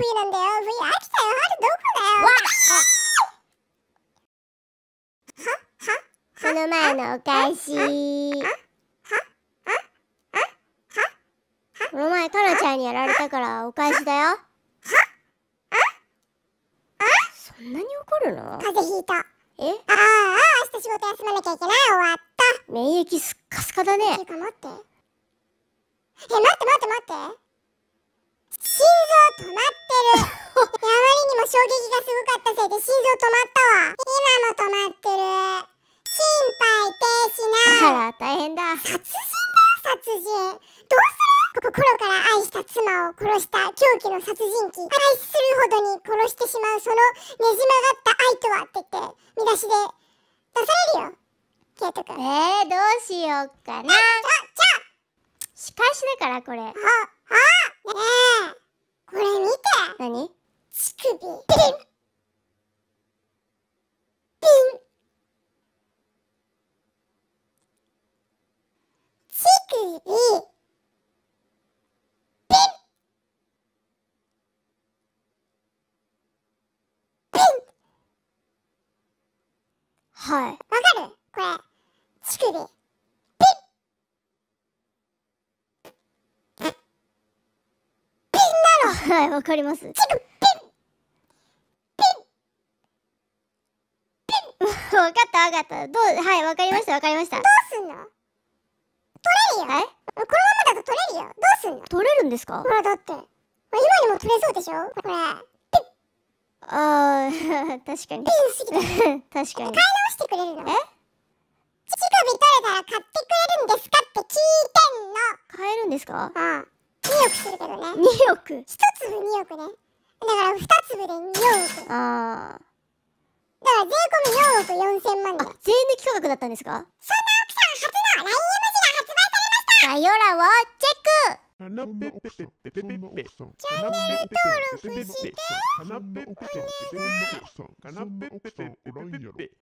冬なんだよ冬飽きたよ春どこだよその前のお返しこの前タラちゃんにやられたからお返しだよそんなに怒るの風邪ひいたえああ明日仕事休まなきゃいけない終わった免疫すっかすかだねて待ってえ待って待って待って心臓衝撃がすごかったせいで心臓止まったわ。今も止まってる。心肺停止な。あら、大変だ。殺人だ殺人。どうする心から愛した妻を殺した狂気の殺人鬼。愛するほどに殺してしまうそのねじ曲がった愛とはって言って、見出しで出されるよ。ケイト君。えー、どうしようかな。ちょ、ちょしかしだからこれ。あ、あ、ねえ。これ見て。何乳首ピンピン乳首ピンピンはいわかるこれ乳首はい、わかります。分かった分かった。どう、はい、分かりました分かりました。どうすんの取れるよ。えこのままだと取れるよ。どうすんの取れるんですかほら、だって。今にも取れそうでしょこれ。あー、確かに。ピンすぎて。確かに。買い直してくれるのえ乳首取れたら買ってくれるんですかって聞いてんの。買えるんですかうん。2億するけどね。2億 ?1 粒2億ね。だから2粒で2億。あー。4億4000万人。税抜き価格だったんですかそんな奥さん初の LINE 文字が発売されました概要欄をチェックチャンネル登録して、お願いします。